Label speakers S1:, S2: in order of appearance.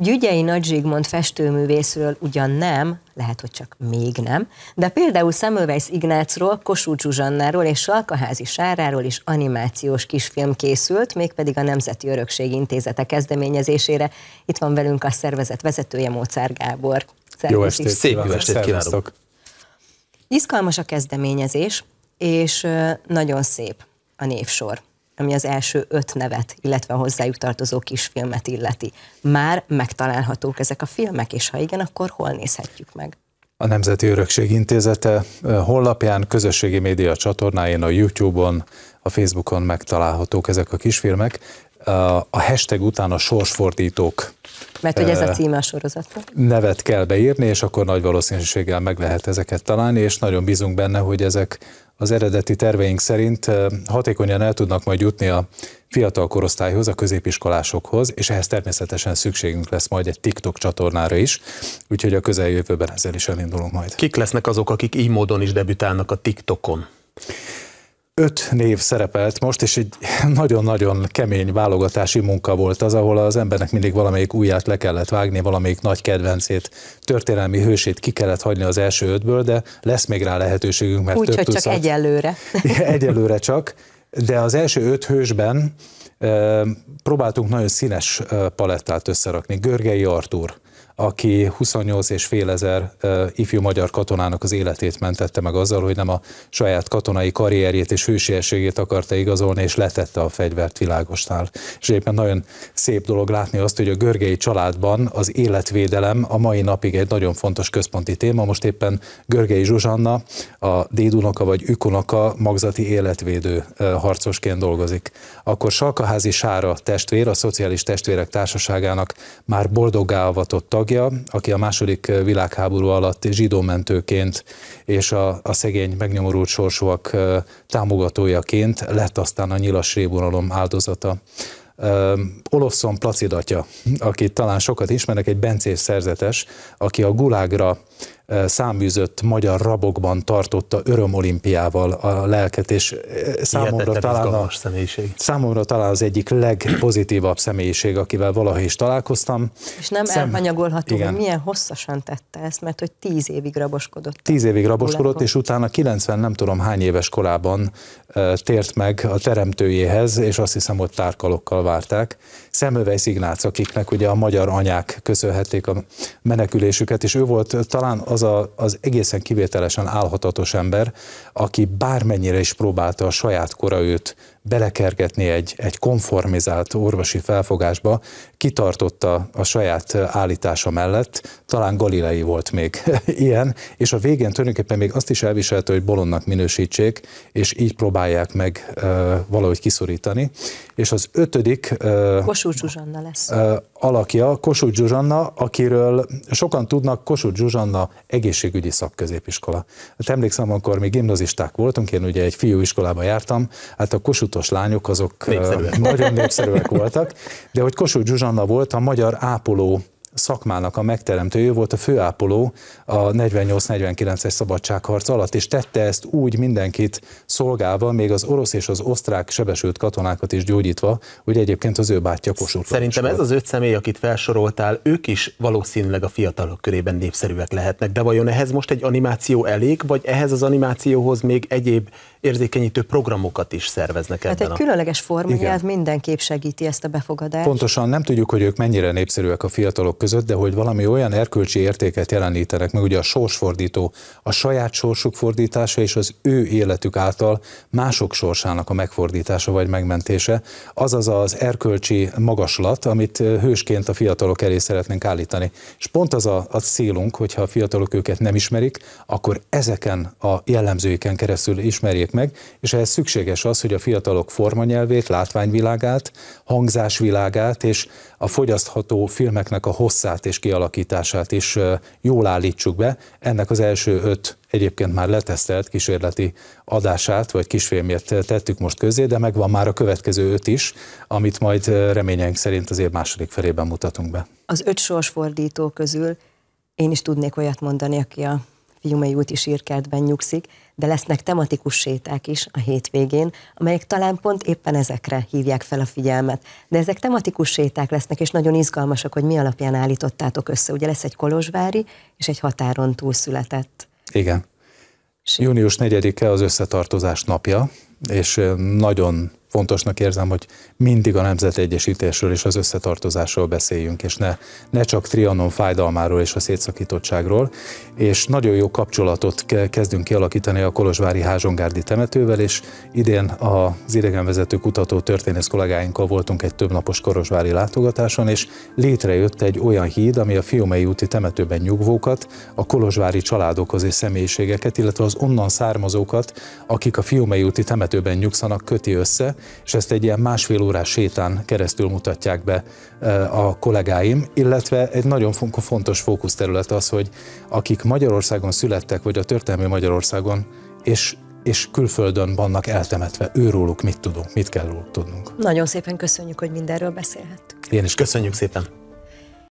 S1: Gyügyei Nagy Zsigmond festőművészről ugyan nem, lehet, hogy csak még nem, de például Szemölvejsz Ignácról, Kossuth Zsuzsannáról és Salkaházi Sáráról is animációs kisfilm készült, mégpedig a Nemzeti Örökség Intézete kezdeményezésére. Itt van velünk a szervezet vezetője Mozart Gábor. Szervusz, jó estét, szép jó estét kívánok! Izgalmas a kezdeményezés, és nagyon szép a névsor ami az első öt nevet, illetve a hozzájuk tartozó kisfilmet illeti. Már megtalálhatók ezek a filmek, és ha igen, akkor hol nézhetjük meg?
S2: A Nemzeti Örökség Intézete honlapján, közösségi média csatornáin, a YouTube-on, a Facebookon megtalálhatók ezek a kisfilmek. A hashtag után a sorsfordítók
S1: mert hogy ez a címe a sorozat.
S2: Nevet kell beírni, és akkor nagy valószínűséggel meg lehet ezeket találni, és nagyon bízunk benne, hogy ezek az eredeti terveink szerint hatékonyan el tudnak majd jutni a fiatal korosztályhoz, a középiskolásokhoz, és ehhez természetesen szükségünk lesz majd egy TikTok csatornára is, úgyhogy a közeljövőben ezzel is elindulunk majd. Kik lesznek azok, akik így módon is debütálnak a TikTokon? öt név szerepelt most, és egy nagyon-nagyon kemény válogatási munka volt az, ahol az embernek mindig valamelyik újját le kellett vágni, valamelyik nagy kedvencét, történelmi hősét ki kellett hagyni az első ötből, de lesz még rá lehetőségünk, mert Úgy, több hogy csak
S1: egyelőre.
S2: egyelőre csak, de az első öt hősben e, próbáltunk nagyon színes palettát összerakni. Görgei Artúr, aki 28 és fél ezer ifjú magyar katonának az életét mentette meg azzal, hogy nem a saját katonai karrierjét és hősieségét akarta igazolni, és letette a fegyvert világosnál. És éppen nagyon szép dolog látni azt, hogy a görgei családban az életvédelem a mai napig egy nagyon fontos központi téma. Most éppen Görgei Zsuzsanna, a dédunoka vagy ükunoka magzati életvédő harcosként dolgozik. Akkor Salkaházi Sára testvér, a Szociális Testvérek Társaságának már boldoggá avatott tag, tagja, aki a második világháború alatt zsidómentőként és a, a szegény megnyomorult sorsúak támogatójaként lett aztán a nyilas révonalom áldozata. Olofszon placidatja, akit talán sokat ismernek, egy bencés szerzetes, aki a gulágra száműzött magyar rabokban tartotta örömolimpiával a lelket, és számomra talán, a, személyiség. számomra talán az egyik legpozitívabb személyiség, akivel valaha is találkoztam.
S1: És nem Szem... elhanyagolható, hogy milyen hosszasan tette ezt, mert hogy tíz évig raboskodott.
S2: Tíz évig raboskodott, és utána 90 nem tudom hány éves korában tért meg a teremtőjéhez, és azt hiszem, hogy tárkalokkal várták. Szemövei Ignác, akiknek ugye a magyar anyák köszönhették a menekülésüket, és ő volt talán az az a, az egészen kivételesen álhatatos ember, aki bármennyire is próbálta a saját kora őt belekergetni egy, egy konformizált orvosi felfogásba, kitartotta a saját állítása mellett, talán Galilei volt még ilyen, és a végén tulajdonképpen még azt is elviselte, hogy bolondnak minősítsék, és így próbálják meg ö, valahogy kiszorítani. És az ötödik ö,
S1: Kossuth Zsuzsanna lesz. Ö,
S2: alakja Kossuth Zsuzsanna, akiről sokan tudnak, Kossuth Zsuzsanna egészségügyi szakközépiskola. Hát emlékszem, amikor mi gimnazisták voltunk, én ugye egy fiúiskolába jártam, hát a Kossuth 16 lányok, azok népszerűek. nagyon népszerűek voltak, de hogy Kossuth Zsuzsanna volt a magyar ápoló szakmának a megteremtője, volt a főápoló a 48-49-es szabadságharc alatt, és tette ezt úgy mindenkit szolgálva, még az orosz és az osztrák sebesült katonákat is gyógyítva, hogy egyébként az ő bátyja Kossuth. Szerintem ez az öt személy, akit felsoroltál, ők is valószínűleg a fiatalok körében népszerűek lehetnek, de vajon ehhez most egy animáció elég, vagy ehhez az animációhoz még egyéb érzékenyítő programokat is szerveznek hát egy a... különleges
S1: ez mindenképp segíti ezt a befogadást.
S2: Pontosan nem tudjuk, hogy ők mennyire népszerűek a fiatalok között, de hogy valami olyan erkölcsi értéket jelenítenek, meg ugye a sorsfordító, a saját sorsuk fordítása és az ő életük által mások sorsának a megfordítása vagy megmentése, azaz az erkölcsi magaslat, amit hősként a fiatalok elé szeretnénk állítani. És pont az a, a célunk, hogyha a fiatalok őket nem ismerik, akkor ezeken a jellemzőiken keresztül ismerjék értsék meg, és ehhez szükséges az, hogy a fiatalok formanyelvét, látványvilágát, hangzásvilágát és a fogyasztható filmeknek a hosszát és kialakítását is jól állítsuk be. Ennek az első öt egyébként már letesztelt kísérleti adását, vagy kisfilmért tettük most közé, de megvan már a következő öt is, amit majd reményeink szerint az év második felében mutatunk be.
S1: Az öt sorsfordító közül én is tudnék olyat mondani, aki a Fiumei úti sírkertben nyugszik, de lesznek tematikus séták is a hétvégén, amelyek talán pont éppen ezekre hívják fel a figyelmet. De ezek tematikus séták lesznek, és nagyon izgalmasak, hogy mi alapján állítottátok össze. Ugye lesz egy kolozsvári és egy határon túl született.
S2: Igen. Sét. Június 4-e az összetartozás napja, és nagyon fontosnak érzem, hogy mindig a nemzetegyesítésről és az összetartozásról beszéljünk, és ne, ne csak Trianon fájdalmáról és a szétszakítottságról, és nagyon jó kapcsolatot kezdünk kialakítani a Kolozsvári Házsongárdi temetővel, és idén az idegenvezető kutató történész kollégáinkkal voltunk egy többnapos Kolozsvári látogatáson, és létrejött egy olyan híd, ami a Fiumei úti temetőben nyugvókat, a kolozsvári családokhoz és személyiségeket, illetve az onnan származókat, akik a Fiumei úti temetőben nyugszanak, köti össze, és ezt egy ilyen másfél órás sétán keresztül mutatják be eh, a kollégáim, illetve egy nagyon fontos fókuszterület az, hogy akik Magyarországon születtek, vagy a történelmi Magyarországon, és és külföldön vannak eltemetve. Őróluk mit tudunk, mit kell róluk tudnunk.
S1: Nagyon szépen köszönjük, hogy mindenről beszélhettünk.
S2: Én is köszönjük szépen.